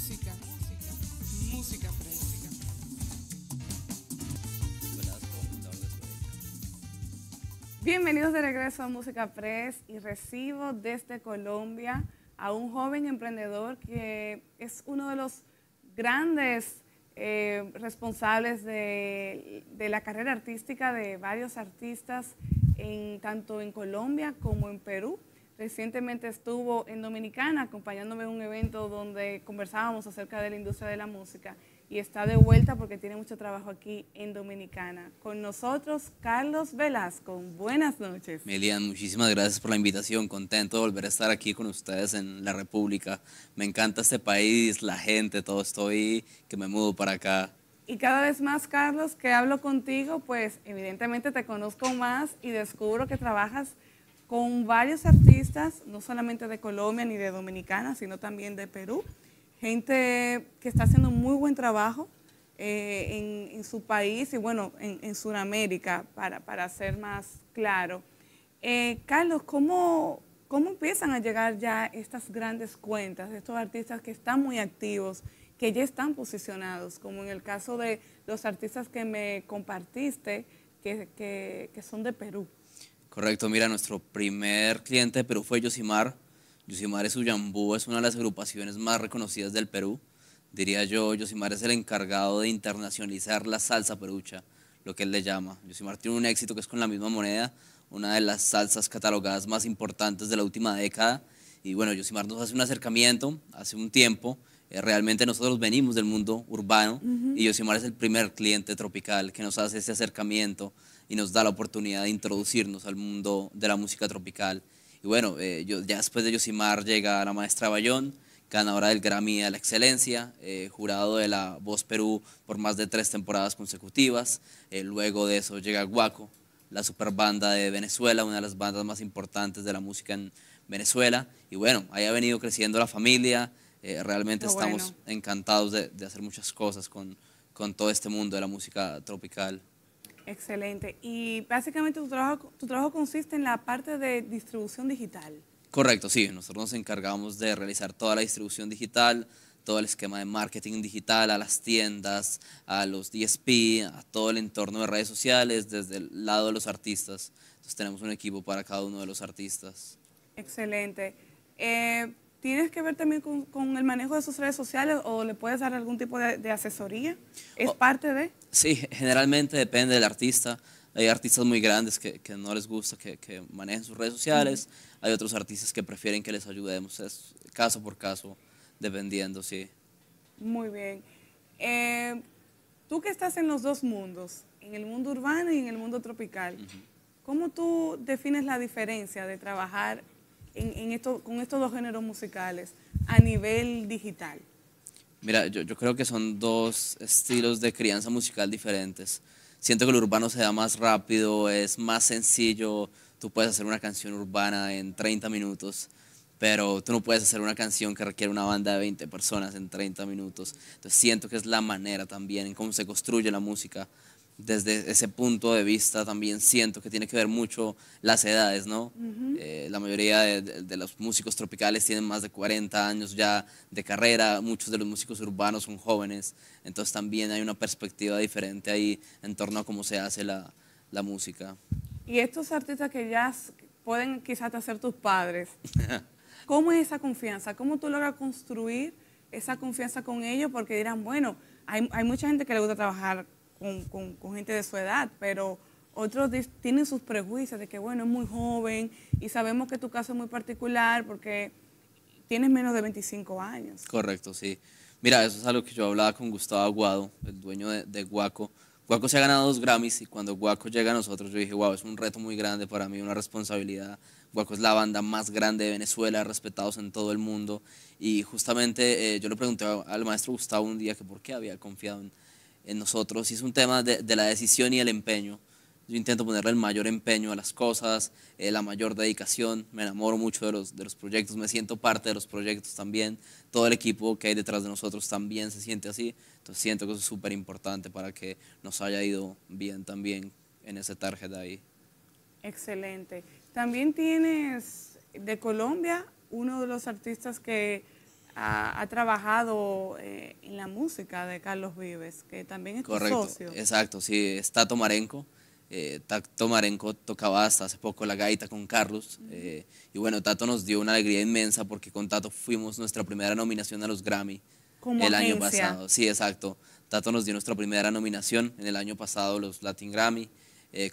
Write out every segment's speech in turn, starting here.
música, música música, fresca. Bienvenidos de regreso a Música Press y recibo desde Colombia a un joven emprendedor que es uno de los grandes eh, responsables de, de, la carrera artística de varios artistas, en, tanto en Colombia como en Perú. Recientemente estuvo en Dominicana acompañándome en un evento donde conversábamos acerca de la industria de la música y está de vuelta porque tiene mucho trabajo aquí en Dominicana. Con nosotros, Carlos Velasco. Buenas noches. Melian, muchísimas gracias por la invitación. Contento de volver a estar aquí con ustedes en la República. Me encanta este país, la gente, todo. Estoy que me mudo para acá. Y cada vez más, Carlos, que hablo contigo, pues evidentemente te conozco más y descubro que trabajas con varios artistas, no solamente de Colombia ni de Dominicana, sino también de Perú. Gente que está haciendo muy buen trabajo eh, en, su país y bueno, en, en Sudamérica, para, para, ser más claro. Eh, Carlos, ¿cómo, ¿cómo empiezan a llegar ya estas grandes cuentas, estos artistas que están muy activos, que ya están posicionados, como en el caso de los artistas que me compartiste, que, que son de Perú? Correcto, mira, nuestro primer cliente de Perú fue Yosimar. Yosimar es Uyambú, es una de las agrupaciones más reconocidas del Perú. Diría yo, Yosimar es el encargado de internacionalizar la salsa perucha, lo que él le llama. Yosimar tiene un éxito que es con la misma moneda, una de las salsas catalogadas más importantes de la última década. Y bueno, Yosimar nos hace un acercamiento hace un tiempo. Eh, realmente nosotros venimos del mundo urbano y Yosimar es el primer cliente tropical que nos hace ese acercamiento y nos da la oportunidad de introducirnos al mundo de la música tropical. Y bueno, eh, ya después de Yosimar llega la maestra Bayón, ganadora del Grammy de la excelencia, eh, jurado de la Voz Perú por más de tres temporadas consecutivas. Eh, luego de eso llega Guaco, la super banda de Venezuela, una de las bandas más importantes de la música en Venezuela. Y bueno, ahí ha venido creciendo la familia. realmente estamos encantados de, hacer muchas cosas con, con todo este mundo de la música tropical. Excelente. Y básicamente tu trabajo, tu trabajo consiste en la parte de distribución digital. Correcto, sí. Nosotros nos encargamos de realizar toda la distribución digital, todo el esquema de marketing digital a las tiendas, a los DSP, a todo el entorno de redes sociales, desde el lado de los artistas. Entonces tenemos un equipo para cada uno de los artistas. Excelente. Eh, ¿Tienes que ver también con, el manejo de sus redes sociales o le puedes dar algún tipo de, asesoría? ¿Es oh. parte de? sí, generalmente depende del artista. Hay artistas muy grandes que, no les gusta que, manejen sus redes sociales. Hay otros artistas que prefieren que les ayudemos. Es caso por caso, dependiendo, sí. Muy bien. Eh, tú que estás en los dos mundos, en el mundo urbano y en el mundo tropical, ¿cómo tú defines la diferencia de trabajar en esto, con estos dos géneros musicales a nivel digital? Mira, yo, creo que son dos estilos de crianza musical diferentes. Siento que el urbano se da más rápido, es más sencillo. Tú puedes hacer una canción urbana en 30 minutos, pero tú no puedes hacer una canción que requiere una banda de 20 personas en 30 minutos. Entonces siento que es la manera también en cómo se construye la música desde ese punto de vista también siento que tiene que ver mucho las edades, ¿no? Eh, la mayoría de, los músicos tropicales tienen más de 40 años ya de carrera, muchos de los músicos urbanos son jóvenes, entonces también hay una perspectiva diferente ahí en torno a cómo se hace la, música. Y estos artistas que ya pueden quizás hacer tus padres, ¿cómo es esa confianza? ¿Cómo tú logras construir esa confianza con ellos? Porque dirán, bueno, hay, hay mucha gente que le gusta trabajar con, gente de su edad, pero otros tienen sus prejuicios de que, bueno, es muy joven y sabemos que tu caso es muy particular porque tienes menos de 25 años. Correcto, sí. Mira, eso es algo que yo hablaba con Gustavo Aguado, el dueño de, de Guaco. Guaco se ha ganado dos Grammys y cuando Guaco llega a nosotros yo dije, wow, es un reto muy grande para mí, una responsabilidad. Guaco es la banda más grande de Venezuela, respetados en todo el mundo. Y justamente eh, yo le pregunté al maestro Gustavo un día que por qué había confiado en, en nosotros y es un tema de, la decisión y el empeño. Yo intento ponerle el mayor empeño a las cosas, eh, la mayor dedicación, me enamoro mucho de los, de los proyectos, me siento parte de los proyectos también, todo el equipo que hay detrás de nosotros también se siente así, entonces siento que eso es súper importante para que nos haya ido bien también en ese target ahí. Excelente. También tienes de Colombia uno de los artistas que ha, trabajado eh, en la música de Carlos Vives, que también es Correcto, tu socio. Exacto, sí, es Tato Marenco. Eh, Tato Marenco tocaba hasta hace poco la gaita con Carlos. Eh, y bueno, Tato nos dio una alegría inmensa porque con Tato fuimos nuestra primera nominación a los Grammy el año pasado. Sí, exacto. Tato nos dio nuestra primera nominación en el año pasado, los Latin Grammy.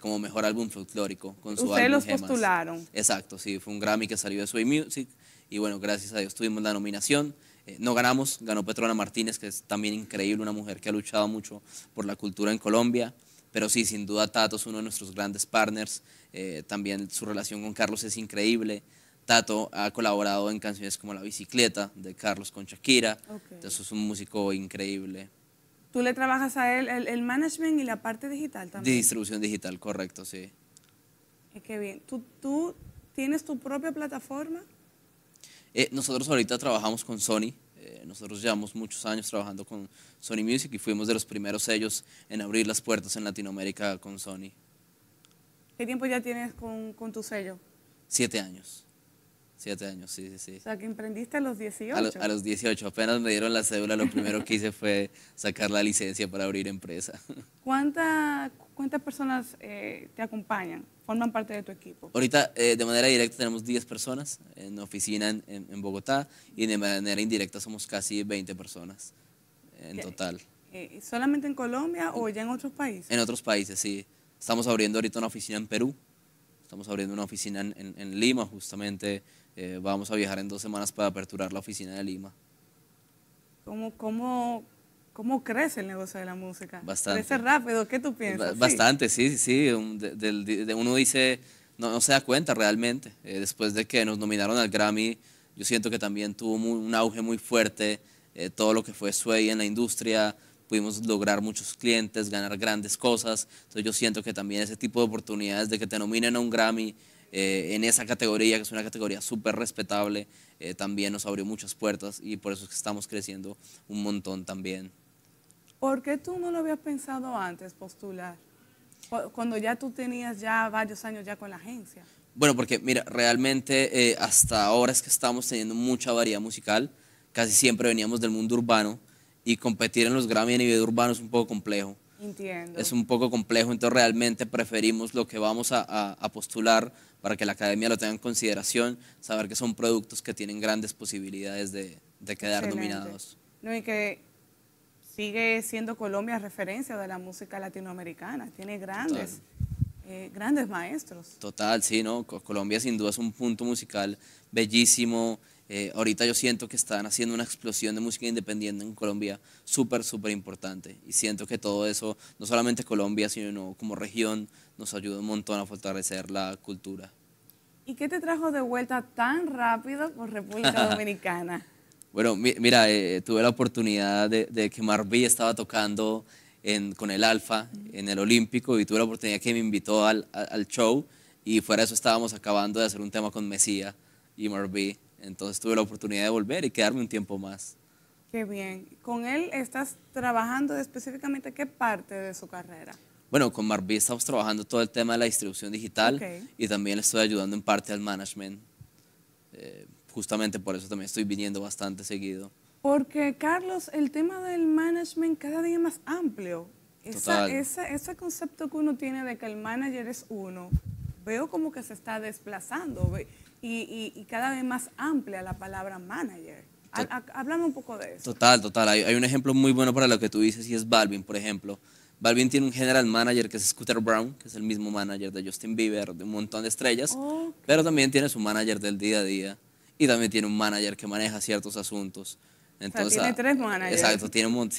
como mejor álbum folclórico con su Ustedes los postularon. Exacto, sí, fue un Grammy que salió de Sway Music y bueno, gracias a Dios tuvimos la nominación. Eh, no ganamos, ganó Petrona Martínez, que es también increíble, una mujer que ha luchado mucho por la cultura en Colombia. Pero sí, sin duda Tato es uno de nuestros grandes partners. Eh, también su relación con Carlos es increíble. Tato ha colaborado en canciones como La bicicleta de Carlos con Shakira. Entonces es un músico increíble. Tú le trabajas a él el, el, management y la parte digital también. De distribución digital, correcto, sí. Eh, qué bien. ¿Tú, ¿Tú tienes tu propia plataforma? Eh, nosotros ahorita trabajamos con Sony, eh, nosotros llevamos muchos años trabajando con Sony Music y fuimos de los primeros sellos en abrir las puertas en Latinoamérica con Sony. ¿Qué tiempo ya tienes con, tu sello? Siete años. Siete años, sí, sí, sí. O sea, que emprendiste a los 18. A, los 18, apenas me dieron la cédula, lo primero que hice fue sacar la licencia para abrir empresa. ¿Cuántas personas eh, te acompañan? forman parte de tu equipo? Ahorita eh, de manera directa tenemos 10 personas en oficina en, Bogotá y de manera indirecta somos casi 20 personas en total. Eh, ¿Solamente en Colombia o ya en otros países? En otros países, sí. Estamos abriendo ahorita una oficina en Perú, estamos abriendo una oficina en, Lima justamente. Eh, vamos a viajar en dos semanas para aperturar la oficina de Lima. ¿Cómo, cómo ¿Cómo crece el negocio de la música? Bastante. Crece rápido, ¿qué tú piensas? Bastante, sí, sí, De, uno dice, no, se da cuenta realmente. Eh, después de que nos nominaron al Grammy, yo siento que también tuvo un auge muy fuerte eh, todo lo que fue Sway en la industria. Pudimos lograr muchos clientes, ganar grandes cosas. Entonces yo siento que también ese tipo de oportunidades de que te nominen a un Grammy eh, en esa categoría, que es una categoría súper respetable, también nos abrió muchas puertas y por eso es que estamos creciendo un montón también. ¿Por qué tú no lo habías pensado antes postular? Cuando ya tú tenías ya varios años ya con la agencia. Bueno, porque mira, realmente eh, hasta ahora es que estamos teniendo mucha variedad musical. Casi siempre veníamos del mundo urbano y competir en los Grammy a nivel urbano es un poco complejo. Entiendo. Es un poco complejo, entonces realmente preferimos lo que vamos a, postular para que la academia lo tenga en consideración, saber que son productos que tienen grandes posibilidades de, quedar nominados. No, y que sigue siendo Colombia referencia de la música latinoamericana, tiene grandes, eh, grandes maestros. Total, sí, ¿no? Colombia sin duda es un punto musical bellísimo. Eh, ahorita yo siento que están haciendo una explosión de música independiente en Colombia súper, súper importante. Y siento que todo eso, no solamente Colombia, sino como región, nos ayuda un montón a fortalecer la cultura. ¿Y qué te trajo de vuelta tan rápido por República Dominicana? Bueno, mira, eh, tuve la oportunidad de, que Marví estaba tocando con el Alfa en el Olímpico y tuve la oportunidad que me invitó al, show y fuera de eso estábamos acabando de hacer un tema con Mesía y Marví. Entonces tuve la oportunidad de volver y quedarme un tiempo más. Qué bien. ¿Con él estás trabajando específicamente qué parte de su carrera? Bueno, con Marví estamos trabajando todo el tema de la distribución digital y también le estoy ayudando en parte al management. Eh, justamente por eso también estoy viniendo bastante seguido. Porque, Carlos, el tema del management cada día es más amplio. Esa, ese concepto que uno tiene de que el manager es uno, veo como que se está desplazando y, y, cada vez más amplia la palabra manager. Háblame un poco de eso. Total, total. Hay, un ejemplo muy bueno para lo que tú dices y es Balvin, por ejemplo. Balvin tiene un general manager que es Scooter Brown, que es el mismo manager de Justin Bieber, de un montón de estrellas, pero también tiene su manager del día a día y también tiene un manager que maneja ciertos asuntos. Entonces, tiene tres managers. Exacto, tiene un,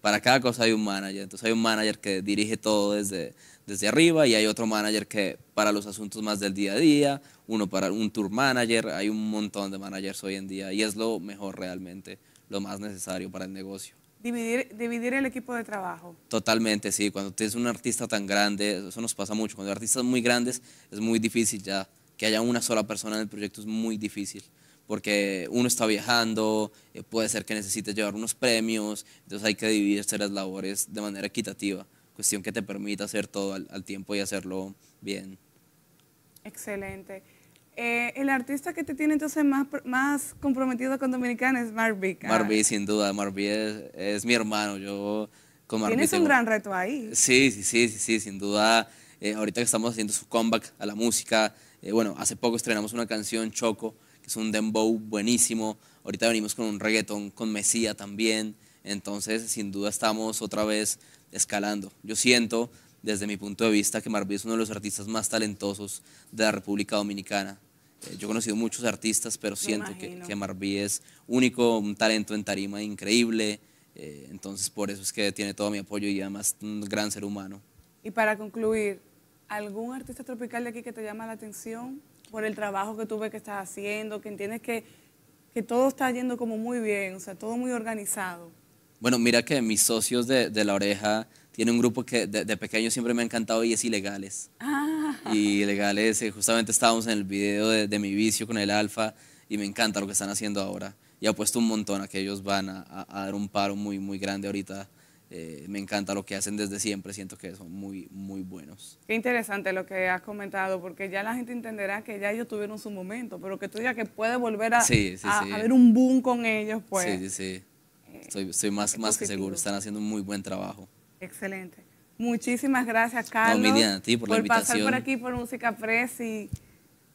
para cada cosa hay un manager. Entonces hay un manager que dirige todo desde, desde arriba y hay otro manager que para los asuntos más del día a día, uno para un tour manager, hay un montón de managers hoy en día y es lo mejor realmente, lo más necesario para el negocio. Dividir, dividir el equipo de trabajo. Totalmente, sí. Cuando tienes un artista tan grande, eso nos pasa mucho. Cuando hay artistas muy grandes es muy difícil ya que haya una sola persona en el proyecto es muy difícil, porque uno está viajando, eh, puede ser que necesite llevar unos premios, entonces hay que dividirse las labores de manera equitativa, cuestión que te permita hacer todo al, tiempo y hacerlo bien. Excelente. Eh, el artista que te tiene entonces más, más comprometido con Dominicana es Marví. Marví, sin duda. Marví es, mi hermano. Yo con Tienes un gran reto ahí. Sí, sí, sí, sí, sin duda. Eh, ahorita que estamos haciendo su comeback a la música, eh, bueno, hace poco estrenamos una canción, Choco, que es un dembow buenísimo. Ahorita venimos con un reggaetón con Mesía también. Entonces, sin duda, estamos otra vez escalando. Yo siento, desde mi punto de vista, que marbí es uno de los artistas más talentosos de la República Dominicana. Eh, yo he conocido muchos artistas, pero siento que, que Marví es único, un talento en tarima increíble. Eh, entonces, por eso es que tiene todo mi apoyo y además un gran ser humano. Y para concluir, algún artista tropical de aquí que te llama la atención por el trabajo que tú ves que estás haciendo, que entiendes que, que todo está yendo como muy bien, o sea, todo muy organizado? Bueno, mira que mis socios de, de La Oreja tienen un grupo que de, pequeño siempre me ha encantado y es Ilegales. Ah. Y Ilegales, eh, justamente estábamos en el video de, de, mi vicio con el Alfa y me encanta lo que están haciendo ahora. Y ha puesto un montón a que ellos van a dar un paro muy, muy grande ahorita eh, me encanta lo que hacen desde siempre, siento que son muy, muy buenos. Qué interesante lo que has comentado, porque ya la gente entenderá que ya ellos tuvieron su momento, pero que tú digas que puede volver a, un boom con ellos, pues. Sí, sí, eh, sí. Estoy, más, más que seguro, están haciendo un muy buen trabajo. Excelente. Muchísimas gracias, Carlos. por, pasar por aquí por Música Press y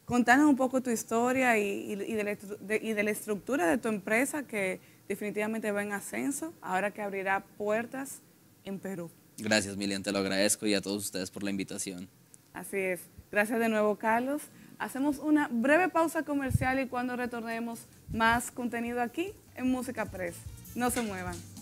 contarnos un poco tu historia y, de la, y de la estructura de tu empresa que definitivamente va en ascenso, ahora que abrirá puertas en Perú. Gracias, Milian, te lo agradezco y a todos ustedes por la invitación. Así es. Gracias de nuevo, Carlos. Hacemos una breve pausa comercial y cuando retornemos, más contenido aquí en Música Press. No se muevan.